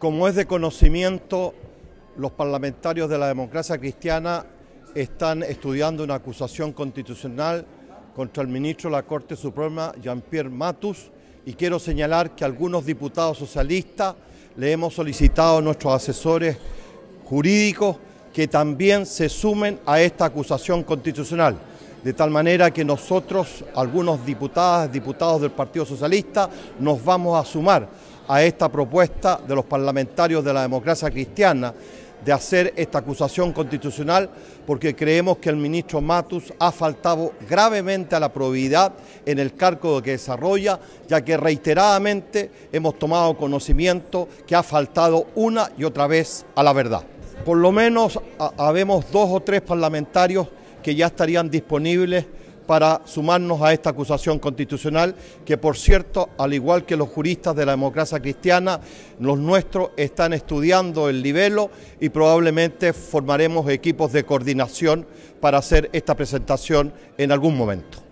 Como es de conocimiento, los parlamentarios de la democracia cristiana están estudiando una acusación constitucional contra el ministro de la Corte Suprema, Jean-Pierre Matus, y quiero señalar que algunos diputados socialistas le hemos solicitado a nuestros asesores jurídicos que también se sumen a esta acusación constitucional de tal manera que nosotros, algunos diputadas, diputados del Partido Socialista, nos vamos a sumar a esta propuesta de los parlamentarios de la democracia cristiana de hacer esta acusación constitucional porque creemos que el ministro Matus ha faltado gravemente a la probidad en el cargo que desarrolla, ya que reiteradamente hemos tomado conocimiento que ha faltado una y otra vez a la verdad. Por lo menos habemos dos o tres parlamentarios que ya estarían disponibles para sumarnos a esta acusación constitucional, que por cierto, al igual que los juristas de la democracia cristiana, los nuestros están estudiando el libelo y probablemente formaremos equipos de coordinación para hacer esta presentación en algún momento.